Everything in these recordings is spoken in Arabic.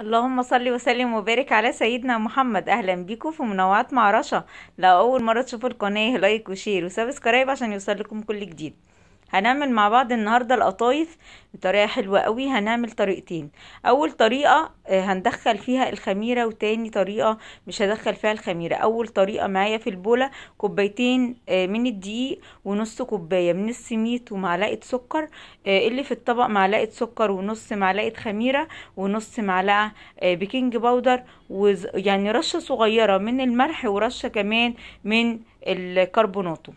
اللهم صل وسلم وبارك على سيدنا محمد اهلا بيكم في منوعات مع رشا لو اول مره تشوفوا القناه لايك وشير وسبسكرايب عشان يوصل لكم كل جديد هنعمل مع بعض النهاردة القطايف بطريقة حلوة قوي هنعمل طريقتين اول طريقة آه، هندخل فيها الخميرة وتاني طريقة مش هدخل فيها الخميرة اول طريقة معايا في البولة كوبايتين آه، من الدقيق ونص كوباية من السميت ومعلقة سكر آه، اللي في الطبق معلقة سكر ونص معلقة خميرة ونص معلقة بيكنج باودر ويعني رشة صغيرة من الملح ورشة كمان من الكربوناتو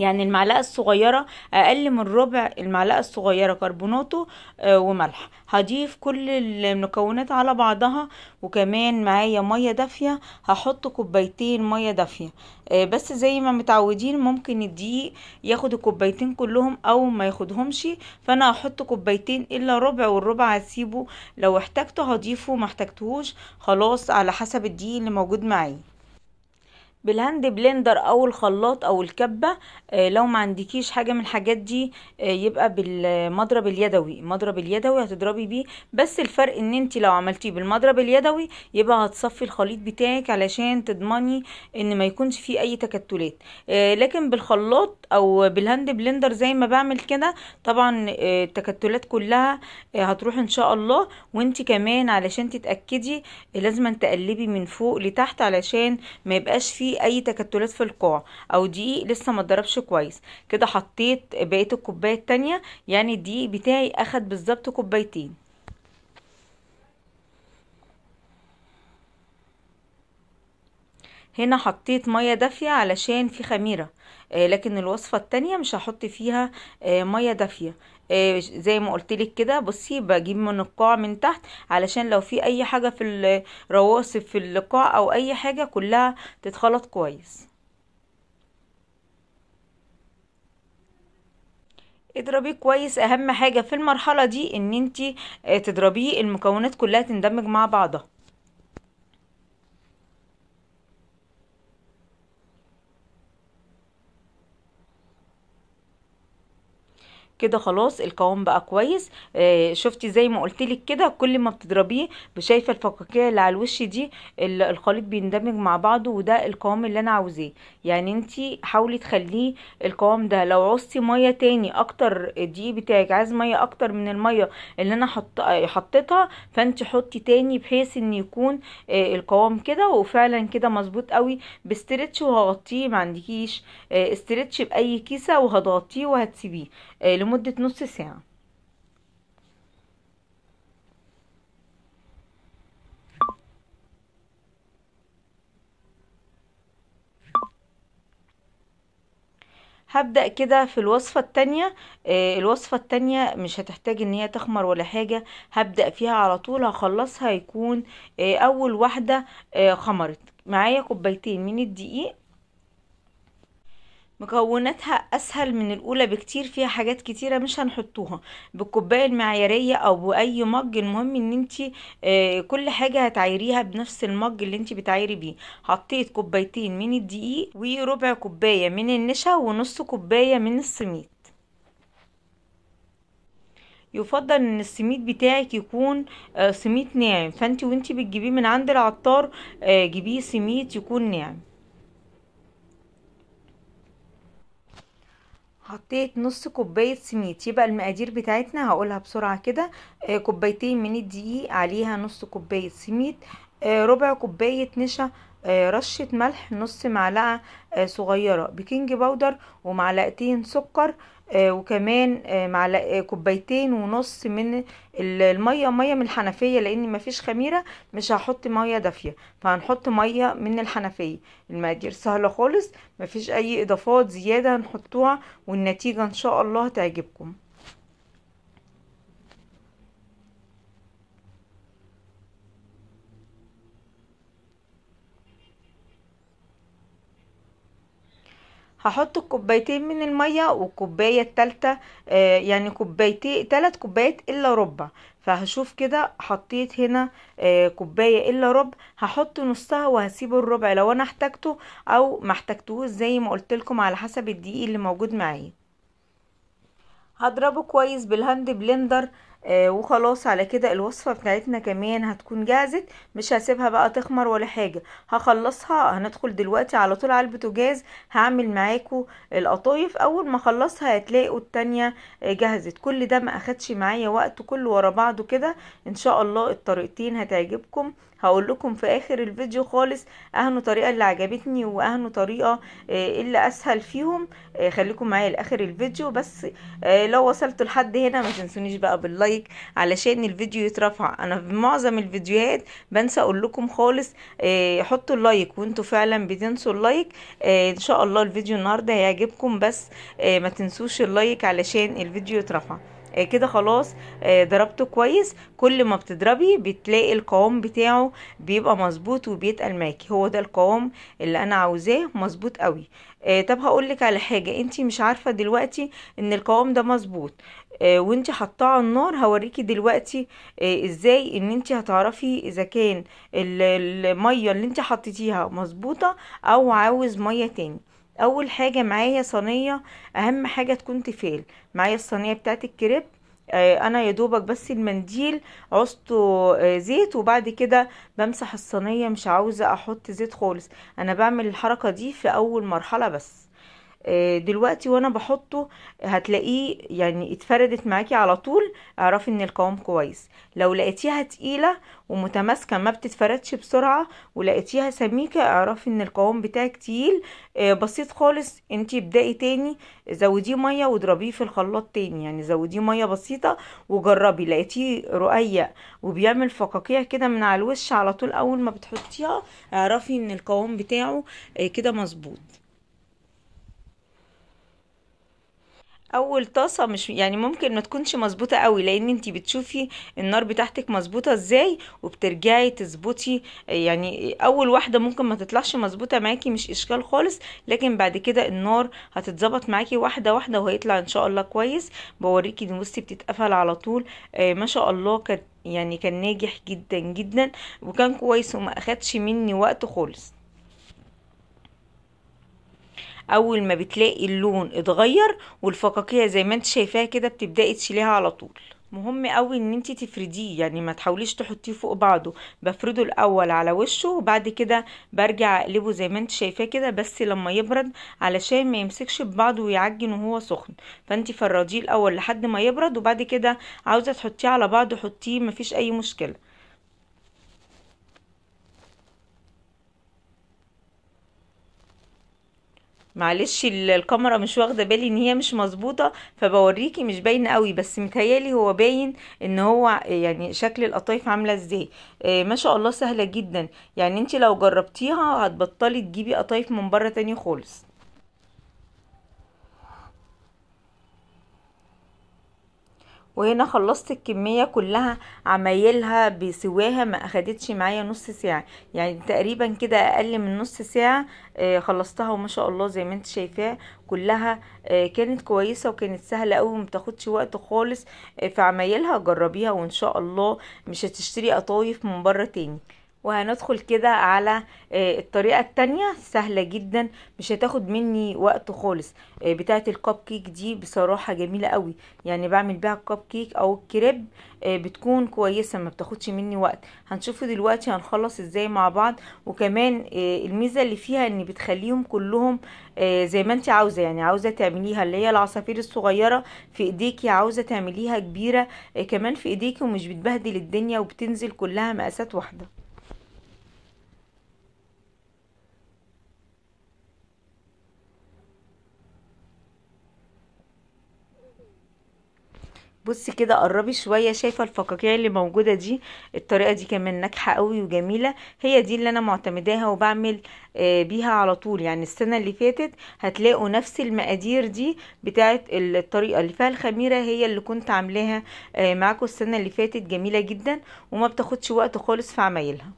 يعني المعلقة الصغيرة أقل من ربع المعلقة الصغيرة كربوناتو آه، وملح هضيف كل المكونات على بعضها وكمان معايا مية دافية هحط كوبايتين مية دافية آه، بس زي ما متعودين ممكن الدقيق ياخد الكوبايتين كلهم او ما ياخدهمش فانا هحط كوبايتين الا ربع والربع هسيبه لو احتاجته هضيفه ما احتاجتهوش خلاص على حسب الدقيق اللي موجود معايا بالهاند بلندر او الخلاط او الكبه آه، لو ما عندكيش حاجه من الحاجات دي آه، يبقى بالمضرب اليدوي المضرب اليدوي هتضربي بيه بس الفرق ان انت لو عملتيه بالمضرب اليدوي يبقى هتصفي الخليط بتاعك علشان تضمني ان ما يكونش فيه اي تكتلات آه، لكن بالخلاط او بالهاند بلندر زي ما بعمل كده طبعا التكتلات كلها هتروح ان شاء الله وانت كمان علشان تتاكدي لازم تقلبي من فوق لتحت علشان ما يبقاش فيه في اي تكتلات في القاع او دي لسه ما اتضربش كويس كده حطيت بقيه الكوبايه التانية يعني دي بتاعي اخد بالظبط كوبايتين هنا حطيت مية دافية علشان في خميرة آه، لكن الوصفة التانية مش هحط فيها آه، مية دافية آه، زي ما قلتلك كده بصي بجيب من القاع من تحت علشان لو في اي حاجه في الرواسب في القاع او اي حاجه كلها تتخلط كويس اضربيه كويس اهم حاجه في المرحله دي ان انت تضربيه المكونات كلها تندمج مع بعضها كده خلاص القوام بقى كويس آه، شفتي زي ما قلت لك كده كل ما بتضربيه شايفه الفقاقيع اللي على الوش دي الخليط بيندمج مع بعضه وده القوام اللي انا عاوزاه يعني انت حاولي تخليه القوام ده لو عوزتي ميه تاني اكتر دي بتاعك عايز ميه اكتر من الميه اللي انا حط حطيتها فانت حطي تاني بحيث ان يكون آه، القوام كده وفعلا كده مظبوط قوي بستريتش وهغطيه ما عندكيش آه، استريتش استرتش باي كيسه وهتغطيه وهتسيبيه لمدة نص ساعة هبدأ كده في الوصفة التانية آه الوصفة التانية مش هتحتاج ان هي تخمر ولا حاجة هبدأ فيها على طول هخلصها يكون آه اول واحدة آه خمرت معايا كوبايتين من الدقيق مكوناتها اسهل من الاولى بكتير فيها حاجات كتيره مش هنحطوها بالكوبايه المعياريه او باي مج المهم ان انت آه، كل حاجه هتعايريها بنفس المج اللي انت بتعايري بيه حطيت كوبايتين من الدقيق وربع كوبايه من النشا ونص كوبايه من السميد يفضل ان السميد بتاعك يكون آه، سميد ناعم فانت وانت بتجيبيه من عند العطار آه، جيبيه سميد يكون ناعم حطيت نص كوباية سميد يبقى المقادير بتاعتنا هقولها بسرعة كده آه، كوبايتين من الدقيق عليها نص كوباية سميد آه، ربع كوباية نشا آه، رشة ملح نص معلقة آه، صغيرة بيكنج باودر ومعلقتين سكر آه، وكمان معلقة كوبايتين ونص من الميه ميه من الحنفيه لان مفيش خميره مش هحط ميه دافيه فهنحط ميه من الحنفيه المقادير سهله خالص مفيش اي اضافات زياده هنحطوها والنتيجه ان شاء الله هتعجبكم هحط الكوبايتين من المية والكوباية التالتة آه يعني كوبايتين تلات كوبايات الا ربع فهشوف كده حطيت هنا آه كوباية الا ربع هحط نصها وهسيب الربع لو انا احتاجته او محتاجتهوش زي ما لكم على حسب الدقيق اللي موجود معايا هضربه كويس بالهاند بلندر آه وخلاص على كده الوصفة بتاعتنا كمان هتكون جاهزة مش هسيبها بقى تخمر ولا حاجة هخلصها هندخل دلوقتي على طول على البوتاجاز هعمل معاكو القطايف اول ما اخلصها هتلاقوا التانية آه، جهزت كل ده ما اخدش معايا وقت كله ورا بعضه كده ان شاء الله الطريقتين هتعجبكم هقول لكم في اخر الفيديو خالص اهنوا طريقه اللي عجبتني واهنوا طريقه آه، اللي اسهل فيهم آه، خليكم معايا لاخر الفيديو بس لو وصلتوا لحد هنا ما تنسونيش بقى باللايك لايك علشان الفيديو يترفع انا في معظم الفيديوهات بنسى اقول لكم خالص آه، حطوا اللايك وانتوا فعلا بتنسوا اللايك آه، ان شاء الله الفيديو النهارده هيعجبكم بس آه، ما تنسوش اللايك علشان الفيديو يترفع آه، كده خلاص آه، ضربته كويس كل ما بتضربي بتلاقي القوام بتاعه بيبقى مظبوط وبيتقل معاكي هو ده القوام اللي انا عاوزاه مظبوط قوي آه، طب هقول لك على حاجه انت مش عارفه دلوقتي ان القوام ده مظبوط وانت حطاه على النار هوريكي دلوقتي ازاي ان انت هتعرفي اذا كان الميه اللي انت حطيتيها مظبوطه او عاوز ميه تاني اول حاجه معايا صينيه اهم حاجه تكون تفال معايا الصينيه بتاعت الكريب آه، انا يا دوبك بس المنديل عصته آه، زيت وبعد كده بمسح الصينيه مش عاوزه احط زيت خالص انا بعمل الحركه دي في اول مرحله بس آه، دلوقتي وانا بحطه هتلاقيه يعني اتفردت معاكي على طول اعرفي ان القوام كويس لو لقيتيها تقيلة ومتماسكة ما بتتفردش بسرعة ولقيتيها سميكة اعرفي ان القوام بتاعك تقيل آه، بسيط خالص انتي ابدأي تاني زوديه مية واضربيه في الخلاط تاني يعني زوديه مية بسيطة وجربي لقيتيه رقيق وبيعمل فقاقيع كده من على الوش على طول اول ما بتحطيها اعرفي ان القوام بتاعه آه، كده مظبوط اول طاسه مش يعني ممكن ما تكونش مظبوطه قوي لان انت بتشوفي النار بتاعتك مظبوطه ازاي وبترجعي تظبطي يعني اول واحده ممكن ما تطلعش مظبوطه معاكي مش اشكال خالص لكن بعد كده النار هتتظبط معاكي واحده واحده وهيطلع ان شاء الله كويس بوريكي دي بصي بتتقفل على طول آه ما شاء الله كان يعني كان ناجح جدا جدا وكان كويس وما اخدش مني وقت خالص اول ما بتلاقي اللون اتغير والفقاقيع زي ما انت شايفاها كده بتبداي تشيليها على طول مهم قوي ان انت تفرديه يعني ما تحاوليش تحطيه فوق بعضه بفرده الاول على وشه وبعد كده برجع اقلبه زي ما انت شايفاه كده بس لما يبرد علشان ما يمسكش ببعضه ويعجن وهو سخن فانت فرديه الاول لحد ما يبرد وبعد كده عاوزه تحطيه على بعضه حطيه مفيش اي مشكله معلش الكاميرا مش واخده بالي ان هي مش مظبوطه فبوريكي مش باين قوي بس متهيالي هو باين ان هو يعني شكل القطايف عامله ازاي آه ما شاء الله سهله جدا يعني انت لو جربتيها هتبطلي تجيبي قطايف من بره تاني خالص وهنا خلصت الكمية كلها عمايلها بسواها ما اخدتش معايا نص ساعة يعني تقريبا كده اقل من نص ساعة آه، خلصتها وما شاء الله زي ما انت شايفاه كلها آه، كانت كويسة وكانت سهلة قوي ومتاخدش وقت خالص آه، في عمايلها جربيها وان شاء الله مش هتشتري قطايف من بره تاني وهندخل كده على آه، الطريقة التانية سهلة جدا مش هتاخد مني وقت خالص آه، بتاعة الكاب كيك دي بصراحة جميلة قوي يعني بعمل بيها الكاب كيك او الكريب آه، بتكون كويسة ما بتاخدش مني وقت هنشوفه دلوقتي هنخلص ازاي مع بعض وكمان الميزة اللي فيها ان بتخليهم كلهم زي ما انت عاوزة يعني عاوزة تعمليها اللي هي العصافير الصغيرة في ايديكي عاوزة تعمليها كبيرة كمان في ايديكي ومش بتبهدل الدنيا وبتنزل كلها مقاسات واحدة بصي كده قربي شويه شايفه الفقاقيع اللي موجوده دي الطريقه دي كمان ناجحه قوي وجميله هي دي اللي انا معتمداها وبعمل آه، بيها على طول يعني السنه اللي فاتت هتلاقوا نفس المقادير دي بتاعه الطريقه اللي فيها الخميره هي اللي كنت عاملاها آه، معاكم السنه اللي فاتت جميله جدا وما بتاخدش وقت خالص في عمايلها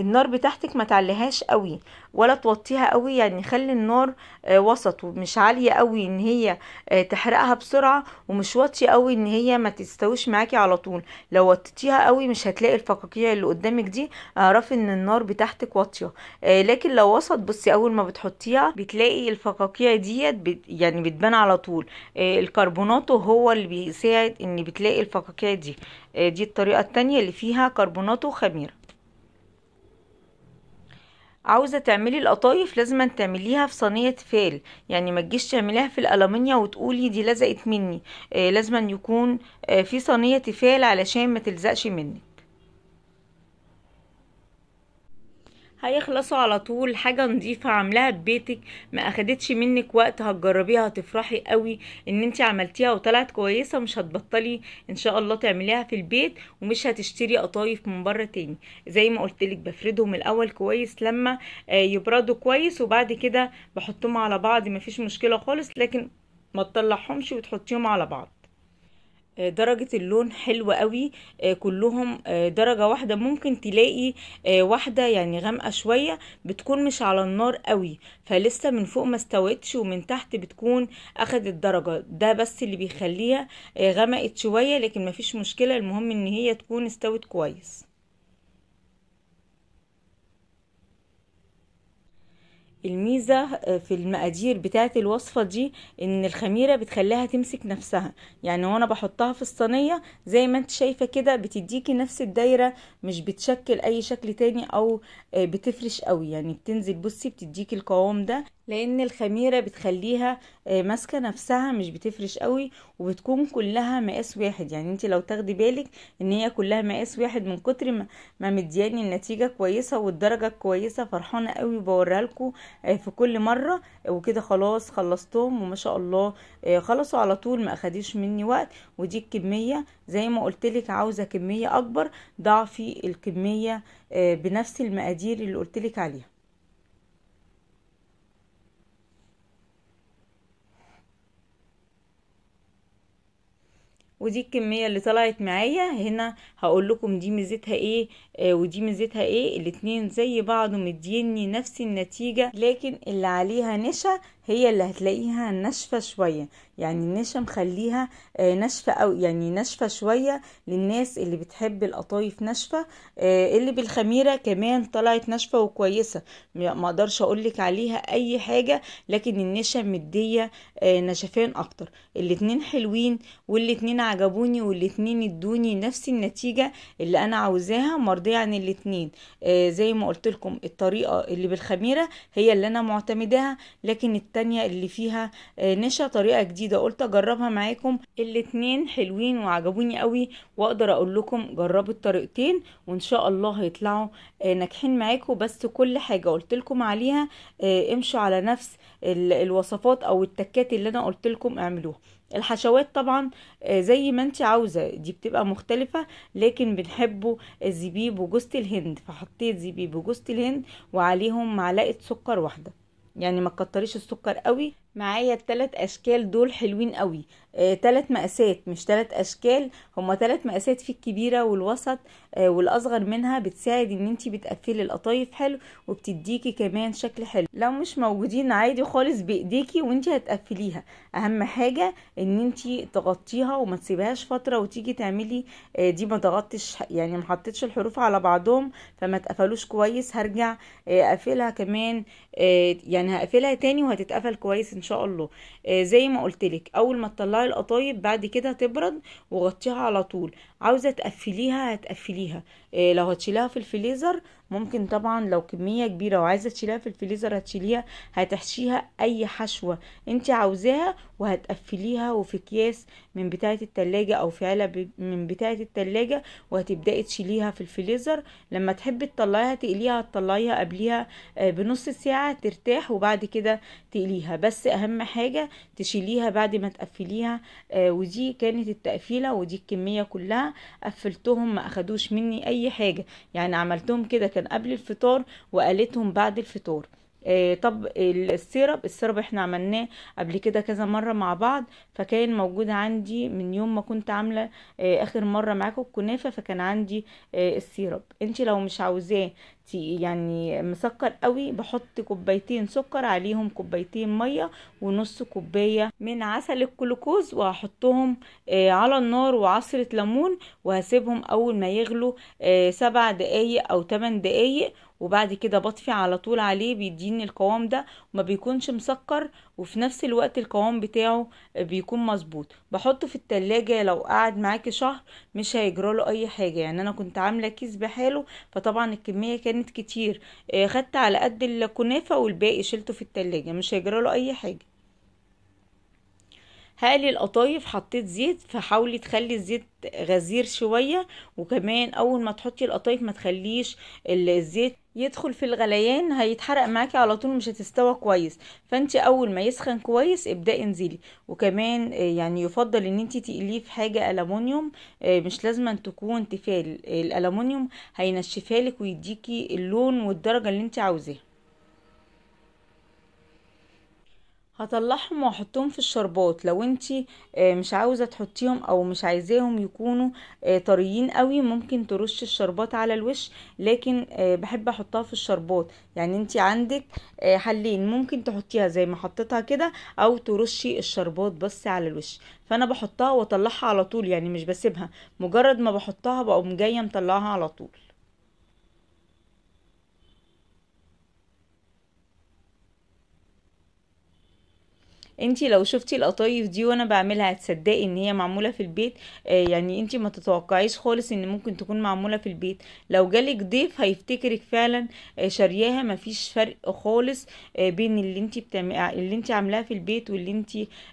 النار بتاعتك ما تعليهاش قوي ولا توطيها قوي يعني خلي النار آه، وسط ومش عالية قوي ان هي آه، تحرقها بسرعة ومش واطية قوي ان هي ما تستويش معاكي على طول لو وطيتيها قوي مش هتلاقي الفقاقيع اللي قدامك دي اعرفي ان النار بتاعتك واطية آه، لكن لو وسط بصي اول ما بتحطيها بتلاقي الفقاقيع ديت يعني بتبان على طول الكربونات هو اللي بيساعد ان بتلاقي الفقاقيع دي دي الطريقة التانية اللي فيها كربوناتو خميرة عاوزه تعملي القطايف لازم تعمليها في صينيه فال يعني ما تجيش تعمليها في الالومنيا وتقولي دي لزقت مني آه لازم يكون آه في صينيه فال علشان ما تلزقش منك هيخلصوا على طول حاجة نظيفة عاملاها ببيتك ما اخدتش منك وقت هتجربيها هتفرحي قوي ان انت عملتيها وطلعت كويسة مش هتبطلي ان شاء الله تعمليها في البيت ومش هتشتري قطايف من بره تاني زي ما قلتلك بفردهم الاول كويس لما آه، يبردوا كويس وبعد كده بحطهم على بعض مفيش مشكلة خالص لكن ما تطلعهمش وتحطيهم على بعض آه، درجة اللون حلوة قوي آه، كلهم آه، درجة واحدة ممكن تلاقي واحدة يعني غامقة شوية بتكون مش على النار قوي فلسه من فوق ما استوتش ومن تحت بتكون اخدت درجة ده بس اللي بيخليها غمقت شوية لكن مفيش مشكلة المهم ان هي تكون استوت كويس الميزة آه، في المقادير بتاعة الوصفة دي ان الخميرة بتخليها تمسك نفسها يعني وانا بحطها في الصينية زي ما انت شايفة كده بتديكي نفس الدايرة مش بتشكل اي شكل تاني او آه، بتفرش قوي يعني بتنزل بصي بتديكي القوام ده لان الخميره بتخليها آه، ماسكه نفسها مش بتفرش قوي وبتكون كلها مقاس واحد يعني انت لو تاخدي بالك ان هي كلها مقاس واحد من كتر ما مدياني النتيجه كويسه والدرجه كويسه فرحانه قوي بوريها لكم آه، في كل مره آه، وكده خلاص خلصتهم وما شاء الله خلصوا على طول ما اخديش مني وقت ودي الكميه زي ما قلت لك عاوزه كميه اكبر ضعفي الكميه بنفس المقادير اللي قلت لك عليها ودي الكميه اللي طلعت معايا هنا هقول لكم دي ميزتها ايه آه ودي ميزتها ايه الاتنين زي بعض مديني نفس النتيجه لكن اللي عليها نشا هي اللي هتلاقيها ناشفه شويه يعني النشا مخليها آه، ناشفه او يعني ناشفه شويه للناس اللي بتحب القطايف ناشفه آه، اللي بالخميره كمان طلعت ناشفه وكويسه ما اقدرش اقول لك عليها اي حاجه لكن النشا مديه آه، نشفان اكتر الاتنين حلوين والاثنين عجبوني والاثنين ادوني نفس النتيجه اللي انا عاوزاها مرضيه عن الاتنين زي ما قلت لكم الطريقه اللي بالخميره هي اللي انا معتمداها لكن التانية التانية اللي فيها آه، نشا طريقة جديدة قلت اجربها معاكم الاتنين حلوين وعجبوني قوي واقدر اقول لكم جربوا الطريقتين وان شاء الله هيطلعوا آه، ناجحين معاكم بس كل حاجة قلت لكم عليها آه، امشوا على نفس الوصفات او التكات اللي انا قلت لكم اعملوها الحشوات طبعا زي ما انت عاوزة دي بتبقى مختلفة لكن بنحبه الزبيب وجوزة الهند فحطيت زبيب وجوزة الهند وعليهم معلقة سكر واحدة يعني ما تكتريش السكر قوي معايا التلات اشكال دول حلوين قوي آه، تلات مقاسات مش تلات اشكال هما تلات مقاسات في الكبيره والوسط آه، والاصغر منها بتساعد ان انتي بتقفلي القطايف حلو وبتديكي كمان شكل حلو لو مش موجودين عادي خالص بايديكي وانتي هتقفليها اهم حاجه ان انتي تغطيها وما تسيبهاش فتره وتيجي تعملي آه، دي ما تغطيش يعني ما حطيتش الحروف على بعضهم فما تقفلوش كويس هرجع آه، اقفلها كمان آه، يعني هقفلها تاني وهتتقفل كويس ان شاء الله آه زي ما قلتلك اول ما تطلعي القطايب بعد كده تبرد وغطيها على طول عاوزه تقفليها هتقفليها آه لو هتشيليها في الفليزر ممكن طبعا لو كمية كبيرة وعايزة تشيلها في الفريزر هتشيليها هتحشيها اي حشوة انت عاوزاها وهتقفليها وفي اكياس من بتاعة التلاجة او في علب من بتاعة التلاجة وهتبدأي تشيليها في الفريزر لما تحبي تطلعيها تقليها تطلعيها قبليها آه، بنص ساعة ترتاح وبعد كده تقليها بس اهم حاجة تشيليها بعد ما تقفليها آه، ودي كانت التقفيلة ودي الكمية كلها قفلتهم ما اخدوش مني اي حاجة يعني عملتهم كده كان قبل الفطار وقالتهم بعد الفطار آه، طب السيرب السيرب احنا عملناه قبل كده كذا مره مع بعض فكان موجود عندي من يوم ما كنت عامله آه، اخر مره معاكم الكنافه فكان عندي آه، السيرب انت لو مش عاوزاه يعني مسكر قوي بحط كوبايتين سكر عليهم كوبايتين ميه ونص كوبايه من عسل الجلوكوز وهحطهم على النار وعصره ليمون وهسيبهم اول ما يغلوا سبع دقايق او 8 دقايق وبعد كده بطفي على طول عليه بيديني القوام ده وما بيكونش مسكر وفي نفس الوقت القوام بتاعه بيكون مظبوط بحطه في التلاجة لو قعد معاكي شهر مش هيجراله اي حاجة يعني انا كنت عاملة كيس بحاله فطبعا الكمية كانت كتير آه، خدت على قد الكنافة والباقي شلته في التلاجة مش هيجراله اي حاجة هقلي القطايف حطيت زيت فحاولي تخلي الزيت غزير شوية وكمان اول ما تحطي القطايف ما تخليش الزيت يدخل في الغليان هيتحرق معاكي على طول مش هتستوى كويس فانت اول ما يسخن كويس ابدأي انزلي وكمان آه، يعني يفضل ان انت تقليه في حاجة الومنيوم آه، مش لازم تكون تفال الالومنيوم هينشفها لك ويديكي اللون والدرجة اللي انت عاوزاها هطلعهم واحطهم في الشربات لو انتي آه، مش عاوزه تحطيهم او مش عايزاهم يكونوا آه، طريين قوي ممكن ترشي الشربات على الوش لكن آه، بحب احطها في الشربات يعني انتي عندك حلين ممكن تحطيها زي ما حطيتها كده او ترشي الشربات بس على الوش فانا بحطها واطلعها على طول يعني مش بسيبها مجرد ما بحطها بقوم جايه مطلعها على طول انت لو شفتي القطايف دي وانا بعملها هتصدقي ان هي معموله في البيت آه، يعني انت ما تتوقعيش خالص ان ممكن تكون معموله في البيت لو جالك ضيف هيفتكرك فعلا آه، شرياها مفيش فرق خالص آه، بين اللي انت بتعمل اللي انت عاملاه في البيت واللي انت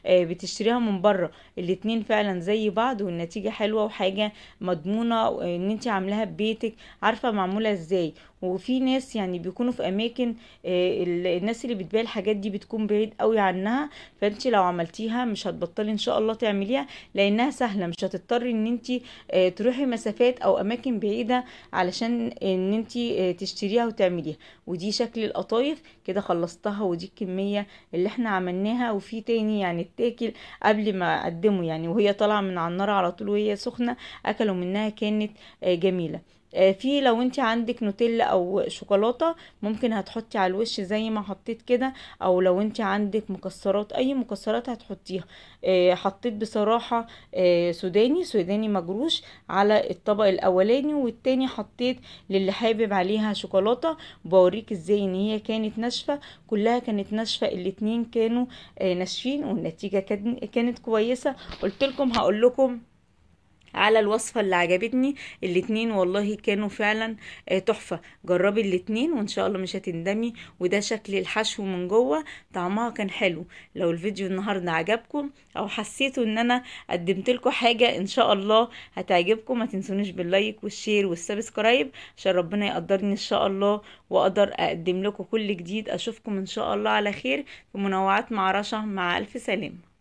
بتشتريها من بره الاتنين فعلا زي بعض والنتيجه حلوه وحاجه مضمونه ان انت عاملاها بيتك عارفه معموله ازاي وفي ناس يعني بيكونوا في اماكن آه، الناس اللي بتبيع الحاجات دي بتكون بعيد قوي عنها فانت لو عملتيها مش هتبطلي ان شاء الله تعمليها لانها سهله مش هتضطري ان انت آه، تروحي مسافات او اماكن بعيده علشان ان انت آه، تشتريها وتعمليها ودي شكل القطايف كده خلصتها ودي الكميه اللي احنا عملناها وفي تاني يعني اتاكل قبل ما اقدمه يعني وهي طالعه من على النار على طول وهي سخنه اكلوا منها كانت جميله آه، في لو انت عندك نوتيلا او شوكولاته ممكن هتحطي على الوش زي ما حطيت كده او لو انت عندك مكسرات اي مكسرات هتحطيها آه، حطيت بصراحه آه، سوداني سوداني مجروش على الطبق الاولاني والتاني حطيت للي حابب عليها شوكولاته بوريك ازاي ان هي كانت ناشفه كلها كانت ناشفه الاتنين كانوا ناشفين والنتيجه كانت كويسه قلت لكم هقول لكم على الوصفة اللي عجبتني الاتنين والله كانوا فعلا آه، تحفة جربي الاتنين وان شاء الله مش هتندمي وده شكل الحشو من جوه طعمها كان حلو لو الفيديو النهاردة عجبكم او حسيتوا ان انا قدمت لكم حاجة ان شاء الله هتعجبكم ما تنسونش باللايك والشير والسبسكرايب عشان ربنا يقدرني ان شاء الله واقدر اقدم لكم كل جديد اشوفكم ان شاء الله على خير في منوعات مع رشا مع الف سلامه